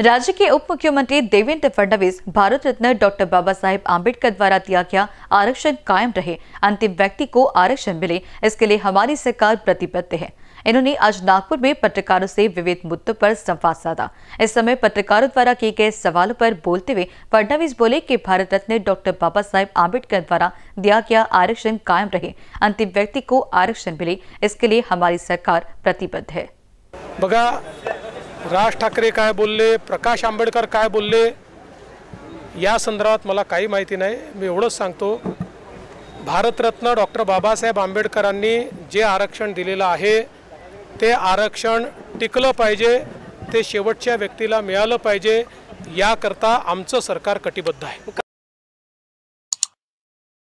राज्य के उप मुख्यमंत्री देवेंद्र फडणवीस भारत रत्न डॉक्टर बाबा साहेब आम्बेडकर द्वारा दिया गया आरक्षण कायम रहे अंतिम व्यक्ति को आरक्षण मिले इसके लिए हमारी सरकार प्रतिबद्ध है इन्होंने आज नागपुर में पत्रकारों से विविध मुद्दों पर संवाद साधा इस समय पत्रकारों द्वारा किए गए सवालों पर बोलते हुए फडणवीस बोले कि भारत रत्न डॉक्टर बाबा साहेब आम्बेडकर द्वारा दिया गया आरक्षण कायम रहे अंतिम व्यक्ति को आरक्षण मिले इसके लिए हमारी सरकार प्रतिबद्ध है राज ठाकरे काय बोलले प्रकाश आंबेडकर काय बोलले या संदर्भात मला काही माहिती नाही मी एवढंच सांगतो भारतरत्न डॉक्टर बाबासाहेब आंबेडकरांनी जे आरक्षण दिलेलं आहे ते आरक्षण टिकलं पाहिजे ते शेवटच्या व्यक्तीला मिळालं पाहिजे याकरता आमचं सरकार कटिबद्ध आहे